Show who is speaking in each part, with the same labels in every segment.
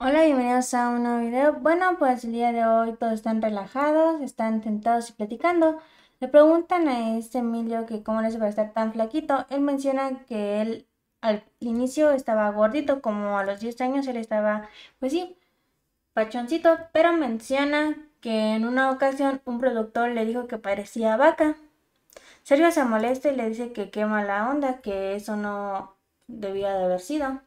Speaker 1: Hola, bienvenidos a un nuevo video. Bueno, pues el día de hoy todos están relajados, están sentados y platicando. Le preguntan a este Emilio que cómo le hace para estar tan flaquito. Él menciona que él al inicio estaba gordito, como a los 10 años él estaba, pues sí, pachoncito, pero menciona que en una ocasión un productor le dijo que parecía vaca. Sergio se molesta y le dice que quema la onda, que eso no debía de haber sido.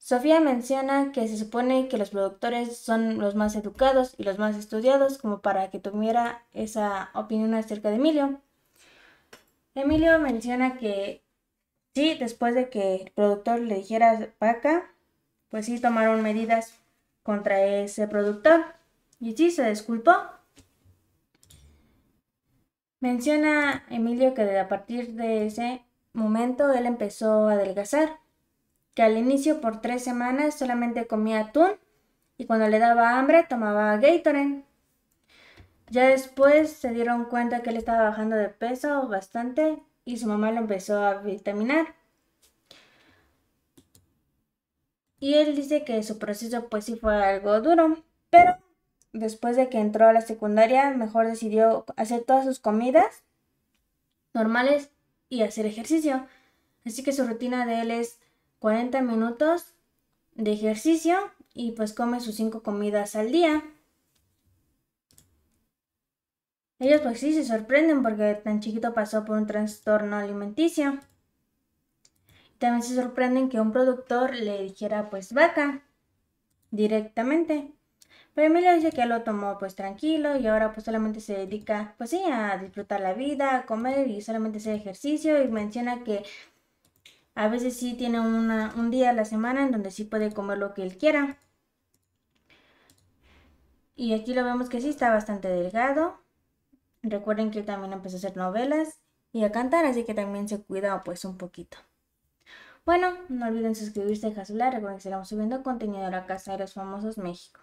Speaker 1: Sofía menciona que se supone que los productores son los más educados y los más estudiados como para que tuviera esa opinión acerca de Emilio. Emilio menciona que sí, después de que el productor le dijera vaca, pues sí tomaron medidas contra ese productor. Y sí, se disculpó. Menciona Emilio que a partir de ese momento él empezó a adelgazar que al inicio por tres semanas solamente comía atún y cuando le daba hambre tomaba Gatorade. Ya después se dieron cuenta que él estaba bajando de peso bastante y su mamá lo empezó a vitaminar. Y él dice que su proceso pues sí fue algo duro, pero después de que entró a la secundaria mejor decidió hacer todas sus comidas normales y hacer ejercicio. Así que su rutina de él es 40 minutos de ejercicio y pues come sus 5 comidas al día. Ellos pues sí se sorprenden porque tan chiquito pasó por un trastorno alimenticio. También se sorprenden que un productor le dijera pues vaca directamente. Pero Emilia dice que lo tomó pues tranquilo y ahora pues solamente se dedica pues sí a disfrutar la vida, a comer y solamente hace ejercicio y menciona que a veces sí tiene un día a la semana en donde sí puede comer lo que él quiera. Y aquí lo vemos que sí está bastante delgado. Recuerden que también empezó a hacer novelas y a cantar, así que también se cuida pues un poquito. Bueno, no olviden suscribirse a Jazula, recuerden que estaremos subiendo contenido de la Casa de los Famosos México.